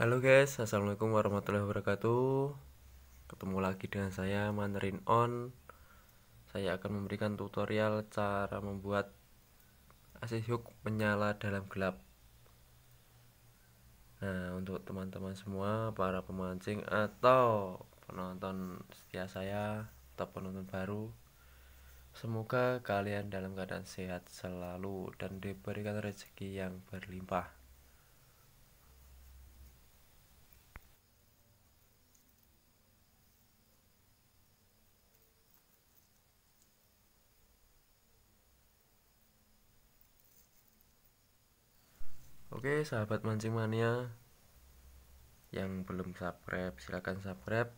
Halo guys, Assalamualaikum warahmatullahi wabarakatuh Ketemu lagi dengan saya Mandarin On Saya akan memberikan tutorial cara membuat AC hook menyala dalam gelap Nah untuk teman-teman semua, para pemancing atau penonton setia saya Atau penonton baru Semoga kalian dalam keadaan sehat selalu dan diberikan rezeki yang berlimpah Oke sahabat mancing mania yang belum subscribe silahkan subscribe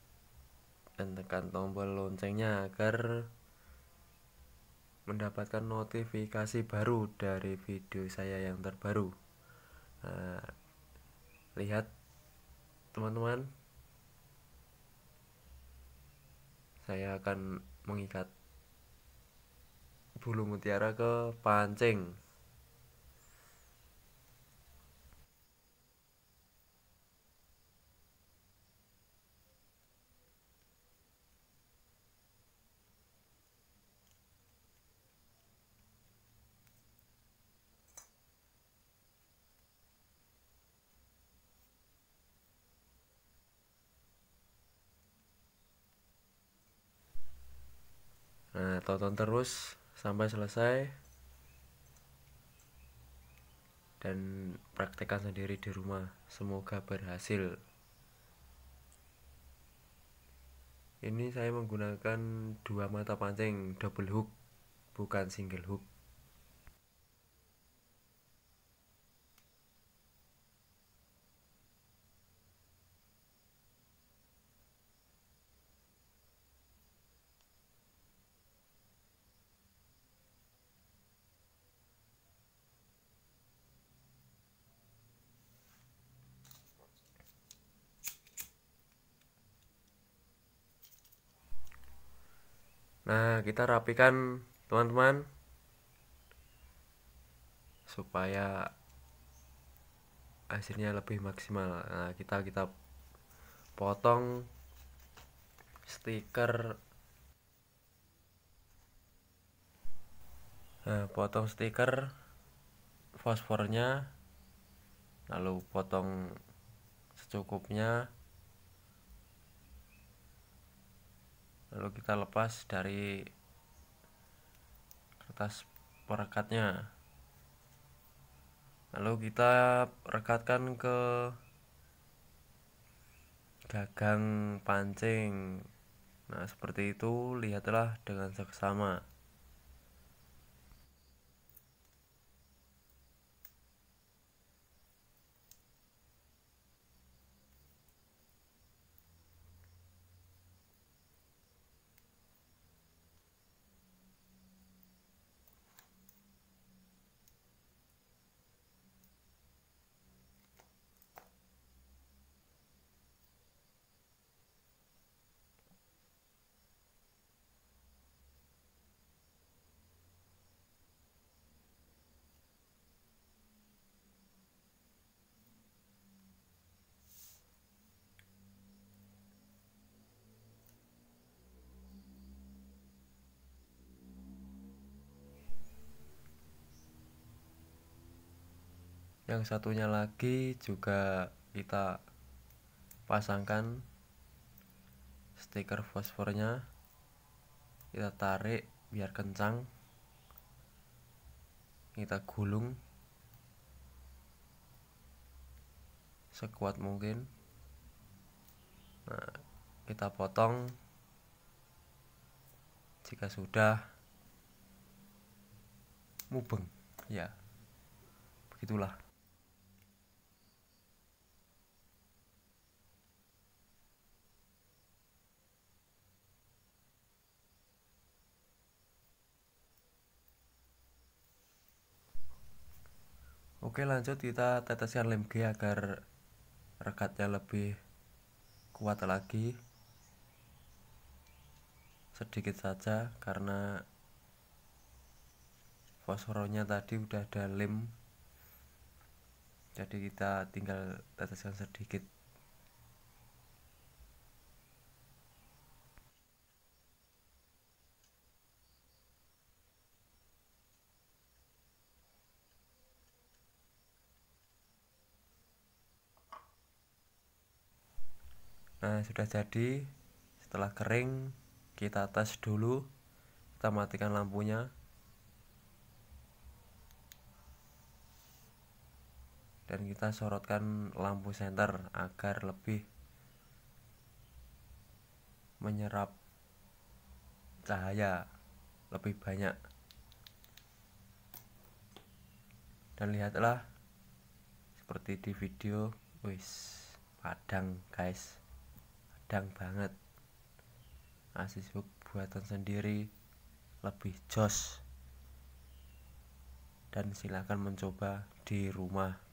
dan tekan tombol loncengnya agar mendapatkan notifikasi baru dari video saya yang terbaru nah, lihat teman-teman saya akan mengikat bulu mutiara ke pancing tonton terus sampai selesai dan praktekkan sendiri di rumah semoga berhasil ini saya menggunakan dua mata pancing double hook bukan single hook Nah, kita rapikan teman-teman supaya hasilnya lebih maksimal. Nah, kita kita potong stiker nah, potong stiker fosfornya lalu potong secukupnya lalu kita lepas dari kertas perekatnya lalu kita rekatkan ke gagang pancing nah seperti itu lihatlah dengan seksama yang satunya lagi juga kita pasangkan stiker fosfornya kita tarik biar kencang kita gulung sekuat mungkin nah kita potong jika sudah mubeng ya begitulah Oke lanjut kita teteskan lem G agar rekatnya lebih kuat lagi sedikit saja karena fosforonya tadi udah ada lem jadi kita tinggal teteskan sedikit nah sudah jadi setelah kering kita tes dulu kita matikan lampunya dan kita sorotkan lampu senter agar lebih menyerap cahaya lebih banyak dan lihatlah seperti di video wis padang guys sedang banget Asis buatan sendiri lebih jos dan silakan mencoba di rumah